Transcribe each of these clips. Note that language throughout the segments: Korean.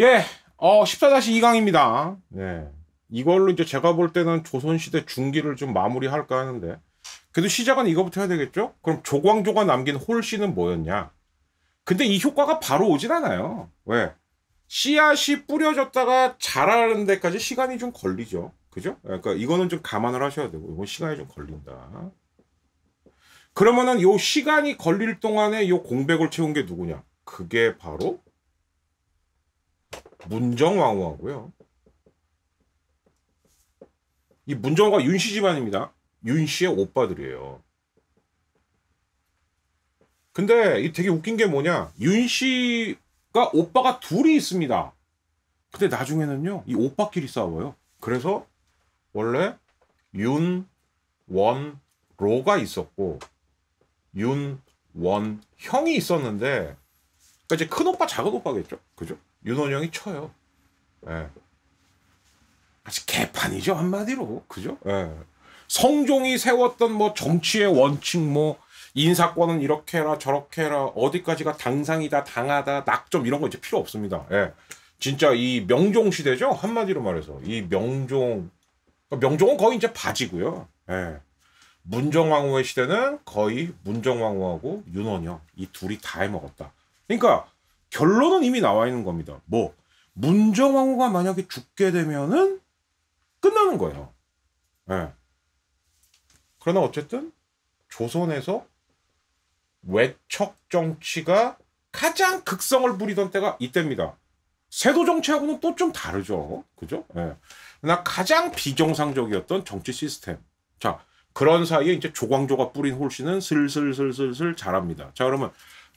예, 어, 14-2강입니다. 네. 이걸로 이제 제가 볼 때는 조선시대 중기를 좀 마무리할까 하는데, 그래도 시작은 이거부터 해야 되겠죠? 그럼 조광조가 남긴 홀씨는 뭐였냐? 근데 이 효과가 바로 오진 않아요. 왜? 씨앗이 뿌려졌다가 자라는 데까지 시간이 좀 걸리죠. 그죠? 예, 그러니까 이거는 좀 감안을 하셔야 되고, 이건 시간이 좀 걸린다. 그러면은 요 시간이 걸릴 동안에 요 공백을 채운 게 누구냐? 그게 바로 문정왕후하고요. 이 문정왕후가 윤씨 집안입니다. 윤씨의 오빠들이에요. 근데 이 되게 웃긴 게 뭐냐. 윤씨가 오빠가 둘이 있습니다. 근데 나중에는요. 이 오빠끼리 싸워요. 그래서 원래 윤, 원, 로가 있었고 윤, 원, 형이 있었는데 그러니까 이제 큰 오빠 작은 오빠겠죠. 그죠? 윤원영이 쳐요. 예. 아직 개판이죠 한마디로 그죠? 예. 성종이 세웠던 뭐 정치의 원칙 뭐 인사권은 이렇게 해라 저렇게 해라 어디까지가 당상이다 당하다 낙점 이런 거 이제 필요 없습니다. 예. 진짜 이 명종 시대죠 한마디로 말해서 이 명종 명종은 거의 이제 바지고요. 예. 문정왕후의 시대는 거의 문정왕후하고 윤원영 이 둘이 다 해먹었다. 그러니까 결론은 이미 나와 있는 겁니다. 뭐 문정왕후가 만약에 죽게 되면은 끝나는 거예요. 네. 그러나 어쨌든 조선에서 외척 정치가 가장 극성을 부리던 때가 이때입니다. 세도 정치하고는 또 좀 다르죠. 그죠? 예. 나 가장 비정상적이었던 정치 시스템. 자, 그런 사이에 이제 조광조가 뿌린 홀씨는 슬슬슬슬슬 자랍니다. 자, 그러면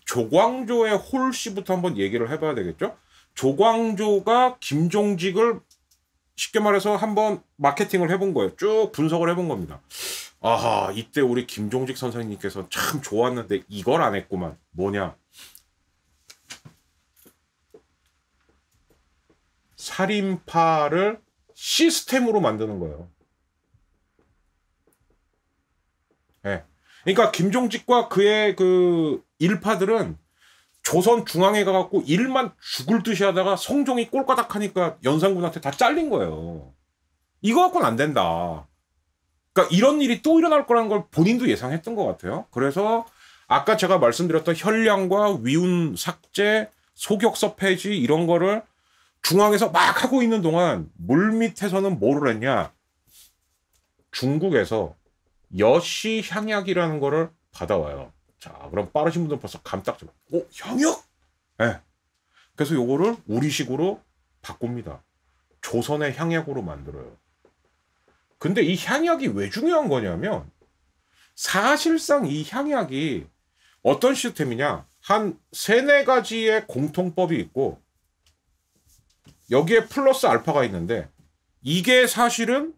조광조의 홀씨부터 한번 얘기를 해봐야 되겠죠. 조광조가 김종직을 쉽게 말해서 한번 마케팅을 해본 거예요. 쭉 분석을 해본 겁니다. 아하, 이때 우리 김종직 선생님께서 참 좋았는데 이걸 안 했구만. 뭐냐? 살인파를 시스템으로 만드는 거예요. 예. 네. 그러니까 김종직과 그의 그 일파들은 조선 중앙에 가갖고 일만 죽을 듯이 하다가 성종이 꼴까닥하니까 연산군한테 다 잘린 거예요. 이거 갖고는 안 된다. 그러니까 이런 일이 또 일어날 거라는 걸 본인도 예상했던 것 같아요. 그래서 아까 제가 말씀드렸던 혈량과 위운 삭제, 소격서 폐지 이런 거를 중앙에서 막 하고 있는 동안 물밑에서는 뭐를 했냐? 중국에서 여시 향약이라는 거를 받아와요. 자, 그럼 빠르신 분들 벌써 감딱 좀. 오, 어, 향약? 예. 네. 그래서 요거를 우리식으로 바꿉니다. 조선의 향약으로 만들어요. 근데 이 향약이 왜 중요한 거냐면 사실상 이 향약이 어떤 시스템이냐? 한 세네 가지의 공통법이 있고 여기에 플러스 알파가 있는데 이게 사실은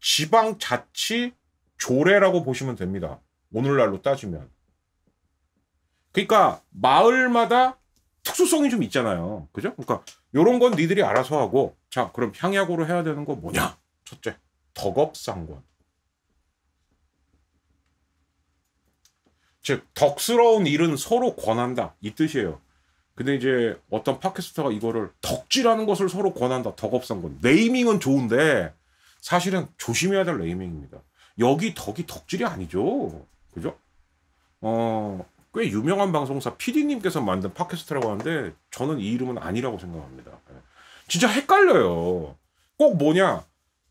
지방 자치 조례라고 보시면 됩니다. 오늘날로 따지면. 그러니까 마을마다 특수성이 좀 있잖아요. 그죠? 그러니까 요런 건 니들이 알아서 하고 자, 그럼 향약으로 해야 되는 거 뭐냐? 첫째, 덕업상권. 즉 덕스러운 일은 서로 권한다 이 뜻이에요. 근데 이제 어떤 팟캐스터가 이거를 덕질하는 것을 서로 권한다 덕업상권. 네이밍은 좋은데 사실은 조심해야 될 네이밍입니다. 여기 덕이 덕질이 아니죠. 그죠? 어, 꽤 유명한 방송사 PD님께서 만든 팟캐스트라고 하는데 저는 이 이름은 아니라고 생각합니다. 예. 진짜 헷갈려요. 꼭 뭐냐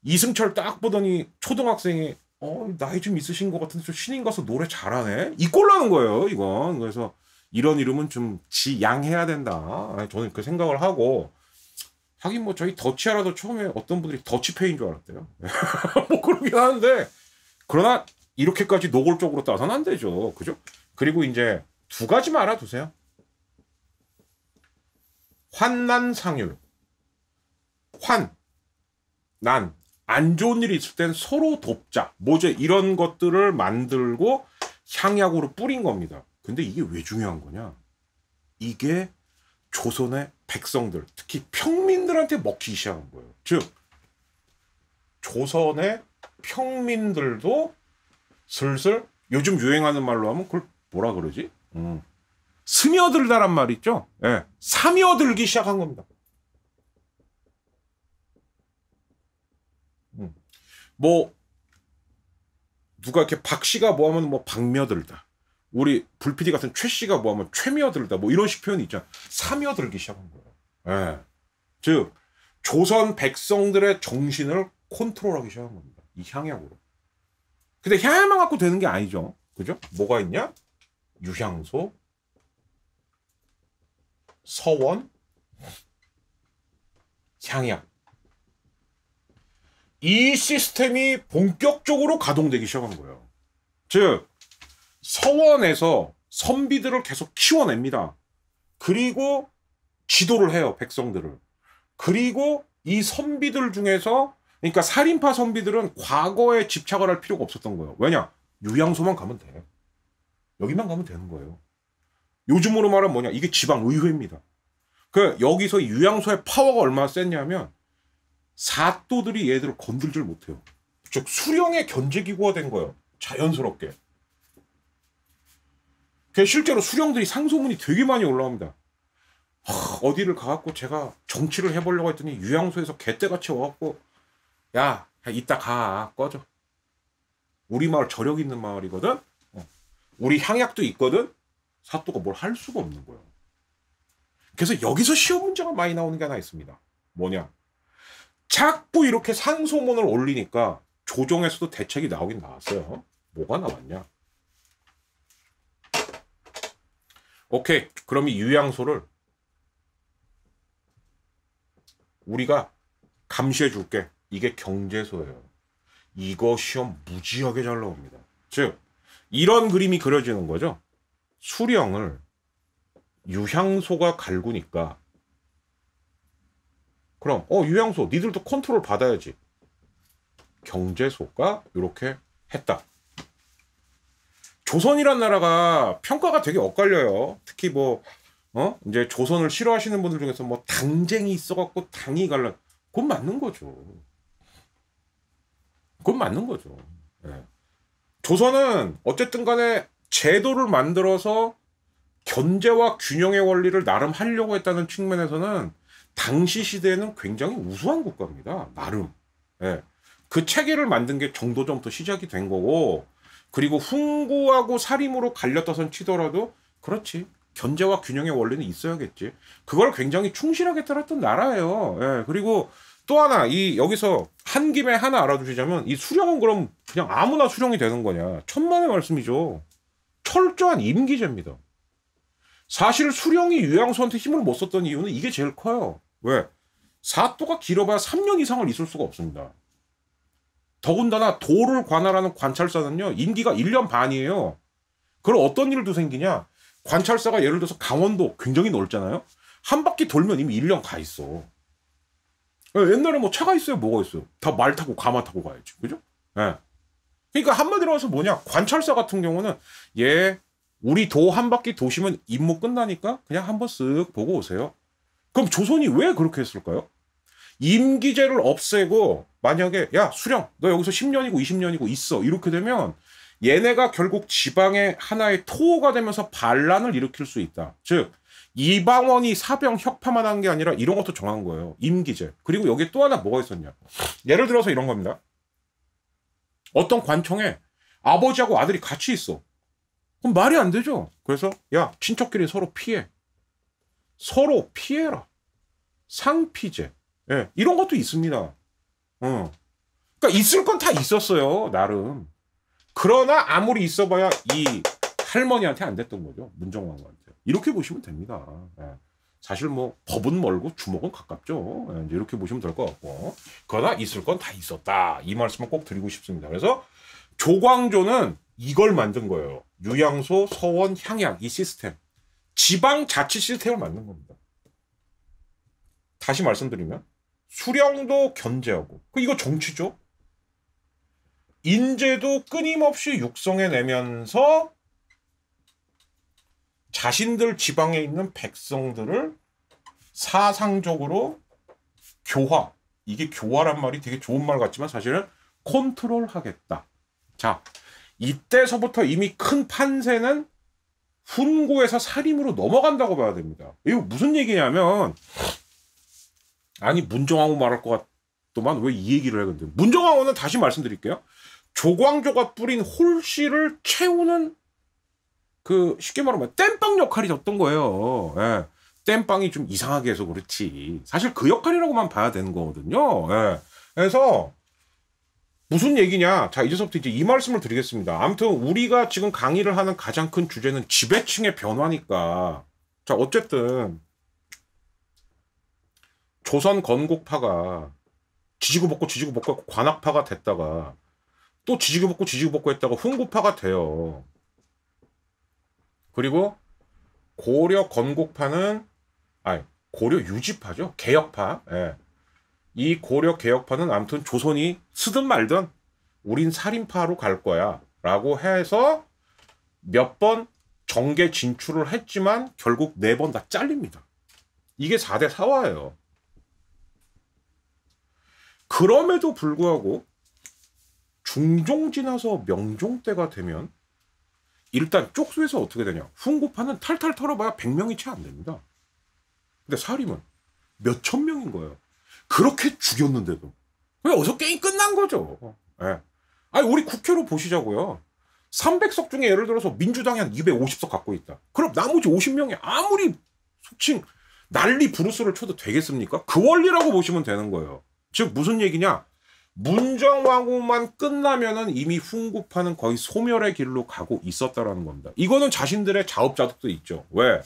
이승철 딱 보더니 초등학생이 어 나이 좀 있으신 것 같은데 저 신인 가서 노래 잘하네 이꼴나는 거예요 이건 그래서 이런 이름은 좀 지양해야 된다 아, 저는 그 생각을 하고 하긴 뭐 저희 더치하라도 처음에 어떤 분들이 더치페인줄 알았대요 뭐 그러긴 하는데 그러나 이렇게까지 노골적으로 따서는안 되죠. 그죠? 그리고 이제 두 가지만 알아두세요. 환난 상율. 환, 난, 안 좋은 일이 있을 땐 서로 돕자. 뭐제 이런 것들을 만들고 향약으로 뿌린 겁니다. 근데 이게 왜 중요한 거냐? 이게 조선의 백성들, 특히 평민들한테 먹히기 시작한 거예요. 즉, 조선의 평민들도 슬슬 요즘 유행하는 말로 하면 그걸 뭐라 그러지? 음. 스며들다란 말 있죠? 예. 네. 사며들기 시작한 겁니다. 음. 뭐 누가 이렇게 박 씨가 뭐 하면 뭐 박며들다. 우리 불피디 같은 최 씨가 뭐 하면 최며들다. 뭐 이런 식 표현이 있잖아. 사며들기 시작한 거예요. 예. 네. 즉 조선 백성들의 정신을 컨트롤하기 시작한 겁니다. 이 향약으로. 근데 향약만 갖고 되는 게 아니죠. 그죠? 뭐가 있냐? 유향소, 서원, 향약. 이 시스템이 본격적으로 가동되기 시작한 거예요. 즉, 서원에서 선비들을 계속 키워냅니다. 그리고 지도를 해요, 백성들을. 그리고 이 선비들 중에서 그러니까 살인파 선비들은 과거에 집착을 할 필요가 없었던 거예요. 왜냐? 유양소만 가면 돼. 여기만 가면 되는 거예요. 요즘으로 말하면 뭐냐? 이게 지방의회입니다. 그 여기서 유양소의 파워가 얼마나 셌냐면 사또들이 얘들을 건들질 못해요. 즉 수령의 견제기구가 된 거예요. 자연스럽게. 그 실제로 수령들이 상소문이 되게 많이 올라옵니다. 하, 어디를 가갖고 제가 정치를 해보려고 했더니 유양소에서 개떼같이 와갖고 야, 이따 가. 꺼져. 우리 마을 저력 있는 마을이거든? 어. 우리 향약도 있거든? 사또가 뭘 할 수가 없는 거야. 그래서 여기서 시험 문제가 많이 나오는 게 하나 있습니다. 뭐냐? 자꾸 이렇게 상소문을 올리니까 조정에서도 대책이 나오긴 나왔어요. 뭐가 나왔냐? 오케이. 그럼 이 유양소를 우리가 감시해 줄게. 이게 경제소예요. 이거 시험 무지하게 잘 나옵니다. 즉 이런 그림이 그려지는 거죠. 수령을 유향소가 갈구니까 그럼 어 유향소 니들도 컨트롤 받아야지. 경제소가 이렇게 했다. 조선이란 나라가 평가가 되게 엇갈려요. 특히 뭐 어? 이제 조선을 싫어하시는 분들 중에서 뭐 당쟁이 있어갖고 당이 갈라. 곧 맞는 거죠. 그건 맞는 거죠. 네. 조선은 어쨌든 간에 제도를 만들어서 견제와 균형의 원리를 나름 하려고 했다는 측면에서는 당시 시대에는 굉장히 우수한 국가입니다. 나름. 네. 그 체계를 만든 게 정도전부터 시작이 된 거고 그리고 훈구하고 사림으로 갈렸다선 치더라도 그렇지 견제와 균형의 원리는 있어야겠지 그걸 굉장히 충실하게 따랐던 나라예요 예 그리고 또 하나 이 여기서 한 김에 하나 알아두시자면 이 수령은 그럼 그냥 아무나 수령이 되는 거냐 천만의 말씀이죠 철저한 임기제입니다 사실 수령이 유양소한테 힘을 못 썼던 이유는 이게 제일 커요 왜 사또가 길어봐야 3년 이상을 있을 수가 없습니다 더군다나 도를 관할하는 관찰사는요 임기가 1년 반이에요 그럼 어떤 일도 생기냐 관찰사가 예를 들어서 강원도 굉장히 넓잖아요 한 바퀴 돌면 이미 1년 가 있어 예, 옛날에 뭐 차가 있어요, 뭐가 있어요. 다 말 타고 가마 타고 가야지, 그죠? 예. 그러니까 한마디로 해서 뭐냐, 관찰사 같은 경우는 얘 예, 우리 도 한 바퀴 도시면 임무 끝나니까 그냥 한번 쓱 보고 오세요. 그럼 조선이 왜 그렇게 했을까요? 임기제를 없애고 만약에 야 수령 너 여기서 10년이고 20년이고 있어 이렇게 되면 얘네가 결국 지방의 하나의 토호가 되면서 반란을 일으킬 수 있다. 즉 이방원이 사병 협파만한 게 아니라 이런 것도 정한 거예요. 임기제. 그리고 여기 또 하나 뭐가 있었냐. 예를 들어서 이런 겁니다. 어떤 관청에 아버지하고 아들이 같이 있어. 그럼 말이 안 되죠. 그래서 야 친척끼리 서로 피해. 서로 피해라. 상피제. 예, 이런 것도 있습니다. 응. 어. 그러니까 있을 건 다 있었어요. 나름. 그러나 아무리 있어봐야 이 할머니한테 안 됐던 거죠. 문정왕한테. 이렇게 보시면 됩니다. 예. 사실 뭐 법은 멀고 주먹은 가깝죠. 예, 이렇게 보시면 될 것 같고. 그러나 있을 건 다 있었다. 이 말씀을 꼭 드리고 싶습니다. 그래서 조광조는 이걸 만든 거예요. 유양소, 서원, 향약 이 시스템. 지방 자치 시스템을 만든 겁니다. 다시 말씀드리면 수령도 견제하고 그 이거 정치죠. 인재도 끊임없이 육성해내면서 자신들 지방에 있는 백성들을 사상적으로 교화 이게 교화란 말이 되게 좋은 말 같지만 사실은 컨트롤하겠다. 자 이때서부터 이미 큰 판세는 훈고에서 살림으로 넘어간다고 봐야 됩니다. 이거 무슨 얘기냐면 아니 문정왕후 말할 것 같더만 왜 이 얘기를 해 근데 문정왕후는 다시 말씀드릴게요. 조광조가 뿌린 홀씨를 채우는 그 쉽게 말하면 땜빵 역할이 졌던 거예요. 예. 땜빵이 좀 이상하게 해서 그렇지. 사실 그 역할이라고만 봐야 되는 거거든요. 예. 그래서 무슨 얘기냐? 자, 이제서부터 이제 이 말씀을 드리겠습니다. 아무튼 우리가 지금 강의를 하는 가장 큰 주제는 지배층의 변화니까. 자, 어쨌든 조선 건국파가 지지고 볶고 지지고 볶고 관악파가 됐다가 또 지지고 볶고 지지고 볶고 했다가 훈구파가 돼요. 그리고 고려 건국파는 아니 고려 유지파죠. 개혁파. 예. 이 고려 개혁파는 아무튼 조선이 쓰든 말든 우린 살인파로 갈 거야라고 해서 몇 번 정계 진출을 했지만 결국 네 번 다 잘립니다. 이게 4대 4화예요. 그럼에도 불구하고 중종 지나서 명종 때가 되면 일단 쪽수에서 어떻게 되냐. 훈구파는 탈탈 털어봐야 100명이 채 안 됩니다. 근데 사림은 몇천 명인 거예요. 그렇게 죽였는데도. 왜 어서 게임 끝난 거죠. 예. 네. 아니, 우리 국회로 보시자고요. 300석 중에 예를 들어서 민주당이 한 250석 갖고 있다. 그럼 나머지 50명이 아무리 속칭 난리 브루스를 쳐도 되겠습니까? 그 원리라고 보시면 되는 거예요. 즉, 무슨 얘기냐? 문정왕후만 끝나면은 이미 훈구파는 거의 소멸의 길로 가고 있었다라는 겁니다. 이거는 자신들의 자업자득도 있죠. 왜?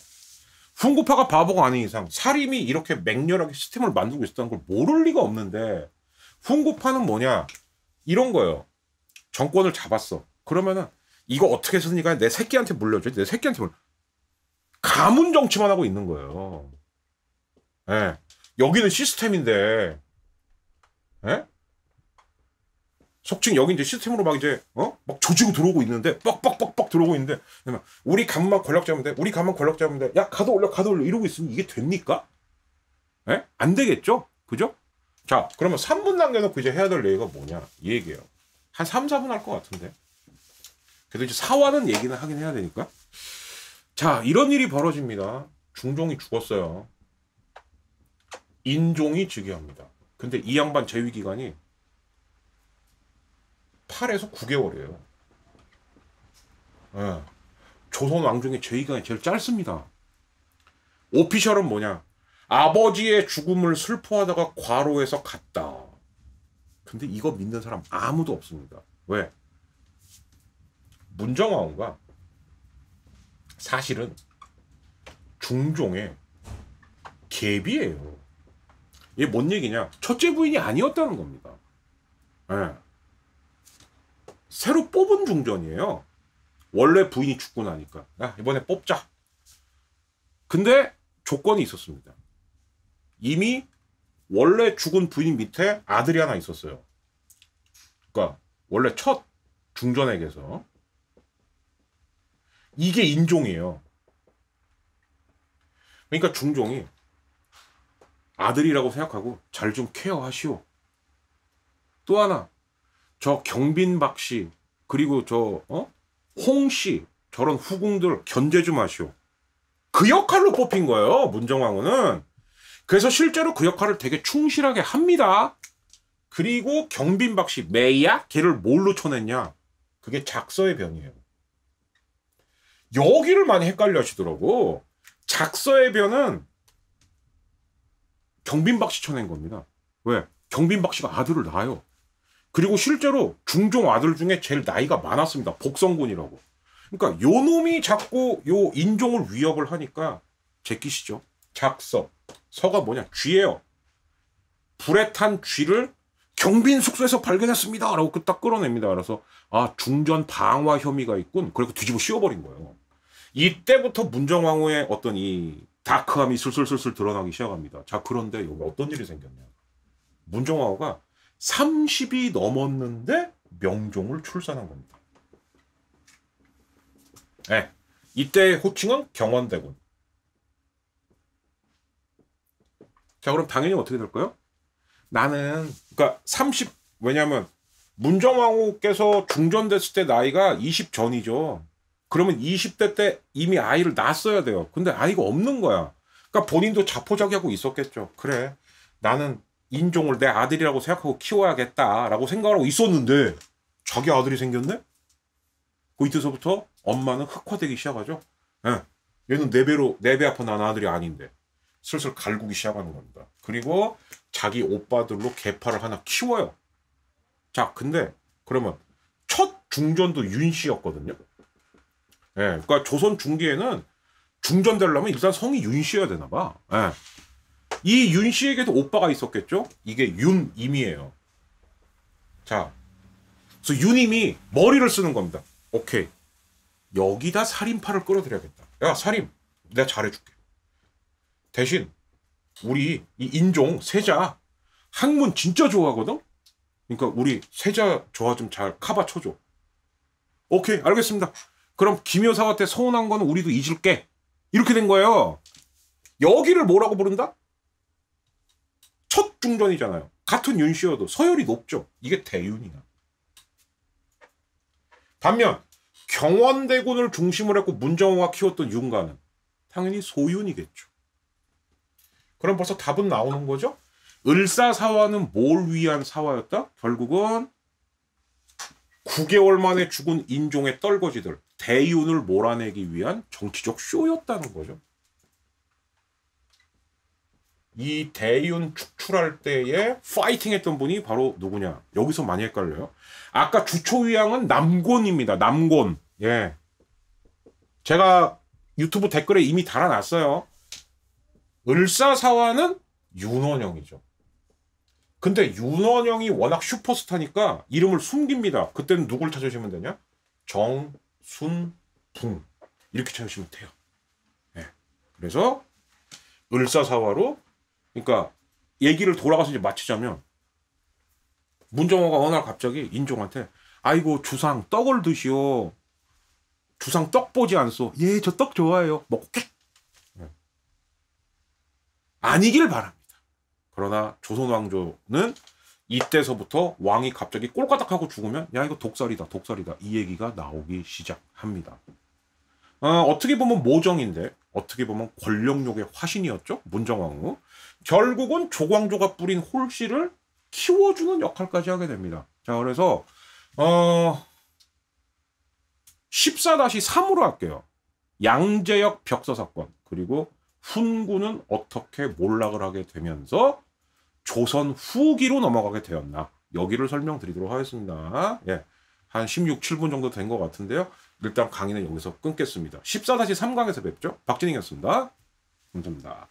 훈구파가 바보가 아닌 이상 사림이 이렇게 맹렬하게 시스템을 만들고 있었다는 걸 모를 리가 없는데 훈구파는 뭐냐? 이런 거예요. 정권을 잡았어. 그러면은 이거 어떻게 해서든 간내 새끼한테 물려줘내 새끼한테 물려. 가문 정치만 하고 있는 거예요. 예. 여기는 시스템인데, 예? 속칭 여기 이제 시스템으로 막 이제 어막 조지고 들어오고 있는데 빡빡빡빡 들어오고 있는데 우리 간만 권력자면 돼 우리 간만 권력자면 돼야 가도 올려 가도 올려 이러고 있으면 이게 됩니까? 에? 예? 안 되겠죠? 그죠? 자 그러면 3분 남겨놓고 이제 해야 될 얘기가 뭐냐 이 얘기예요 한 3, 4분 할 것 같은데 그래도 이제 사와는 얘기는 하긴 해야 되니까 자 이런 일이 벌어집니다 중종이 죽었어요 인종이 즉위합니다 근데 이 양반 재위기간이 8에서 9개월이에요. 예. 조선 왕 중에 제 기간이 제일 짧습니다. 오피셜은 뭐냐? 아버지의 죽음을 슬퍼하다가 과로에서 갔다. 근데 이거 믿는 사람 아무도 없습니다. 왜? 문정왕후가 사실은 중종의 개비예요. 이게 뭔 얘기냐? 첫째 부인이 아니었다는 겁니다. 예. 새로 뽑은 중전이에요. 원래 부인이 죽고 나니까 야, 이번에 뽑자. 근데 조건이 있었습니다. 이미 원래 죽은 부인 밑에 아들이 하나 있었어요. 그러니까 원래 첫 중전에게서 이게 인종이에요. 그러니까 중종이 아들이라고 생각하고 잘 좀 케어하시오. 또 하나 저 경빈박 씨 그리고 저 어? 홍씨 저런 후궁들 견제 좀 하시오. 그 역할로 뽑힌 거예요. 문정왕후는. 그래서 실제로 그 역할을 되게 충실하게 합니다. 그리고 경빈박 씨 메이야 걔를 뭘로 쳐냈냐? 그게 작서의 변이에요. 여기를 많이 헷갈려 하시더라고. 작서의 변은 경빈박 씨 쳐낸 겁니다. 왜? 경빈박 씨가 아들을 낳아요. 그리고 실제로 중종 아들 중에 제일 나이가 많았습니다. 복성군이라고. 그러니까 요 놈이 자꾸 요 인종을 위협을 하니까 제끼시죠. 작서. 서가 뭐냐? 쥐예요. 불에 탄 쥐를 경빈 숙소에서 발견했습니다. 라고 그딱 끌어냅니다. 그래서 아 중전 방화 혐의가 있군. 그리고 뒤집어 씌워버린 거예요. 이때부터 문정왕후의 어떤 이 다크함이 슬슬슬슬 드러나기 시작합니다. 자 그런데 여기 어떤 일이 생겼냐? 문정왕후가 30이 넘었는데 명종을 출산한 겁니다. 네. 예, 이때의 호칭은 경원대군. 자, 그럼 당연히 어떻게 될까요? 나는, 그니까 30, 왜냐면, 문정왕후께서 중전됐을 때 나이가 20 전이죠. 그러면 20대 때 이미 아이를 낳았어야 돼요. 근데 아이가 없는 거야. 그러니까 본인도 자포자기하고 있었겠죠. 그래. 나는 인종을 내 아들이라고 생각하고 키워야겠다라고 생각하고 있었는데 자기 아들이 생겼네? 그 이때서부터 엄마는 흑화되기 시작하죠. 예. 얘는 네 배로 네배 아픈 난 아들이 아닌데 슬슬 갈구기 시작하는 겁니다. 그리고 자기 오빠들로 개파를 하나 키워요. 자, 근데 그러면 첫 중전도 윤 씨였거든요. 예. 그러니까 조선 중기에는 중전되려면 일단 성이 윤 씨여야 되나 봐. 예. 이윤 씨에게도 오빠가 있었겠죠? 이게 윤임이에요. 자, 그래서 윤임이 머리를 쓰는 겁니다. 오케이. 여기다 살인파를 끌어들여야겠다. 야, 살인. 내가 잘해줄게. 대신, 우리 이 인종, 세자, 학문 진짜 좋아하거든? 그러니까 우리 세자 저화좀잘 카바 쳐줘. 오케이, 알겠습니다. 그럼 김여사한테 서운한 건 우리도 잊을게. 이렇게 된 거예요. 여기를 뭐라고 부른다? 첫 중전이잖아요. 같은 윤씨여도 서열이 높죠. 이게 대윤이야. 반면 경원대군을 중심으로 했고 문정호가 키웠던 윤가는 당연히 소윤이겠죠. 그럼 벌써 답은 나오는 거죠? 을사사화는 뭘 위한 사화였다? 결국은 9개월 만에 죽은 인종의 떨거지들, 대윤을 몰아내기 위한 정치적 쇼였다는 거죠. 이 대윤 축출할 때에 파이팅했던 분이 바로 누구냐? 여기서 많이 헷갈려요. 아까 주초위양은 남곤입니다. 남곤. 예. 제가 유튜브 댓글에 이미 달아놨어요. 을사사화는 윤원영이죠. 근데 윤원영이 워낙 슈퍼스타니까 이름을 숨깁니다. 그때는 누굴 찾으시면 되냐? 정순붕 이렇게 찾으시면 돼요. 예. 그래서 을사사화로 그러니까 얘기를 돌아가서 이제 마치자면 문정호가 어느 날 갑자기 인종한테 아이고 주상 떡을 드시오. 주상 떡 보지 않소. 예, 저 떡 좋아해요. 먹고 뭐, 네. 아니길 바랍니다. 그러나 조선 왕조는 이때서부터 왕이 갑자기 꼴까닥하고 죽으면 야 이거 독살이다 독살이다 이 얘기가 나오기 시작합니다. 어, 어떻게 보면 모정인데 어떻게 보면 권력욕의 화신이었죠 문정왕후. 결국은 조광조가 뿌린 홀씨를 키워주는 역할까지 하게 됩니다. 자, 그래서, 어, 14-3으로 할게요. 양재역 벽서 사건, 그리고 훈구는 어떻게 몰락을 하게 되면서 조선 후기로 넘어가게 되었나. 여기를 설명드리도록 하겠습니다. 예. 한 16, 7분 정도 된 것 같은데요. 일단 강의는 여기서 끊겠습니다. 14-3강에서 뵙죠. 박진희였습니다. 감사합니다.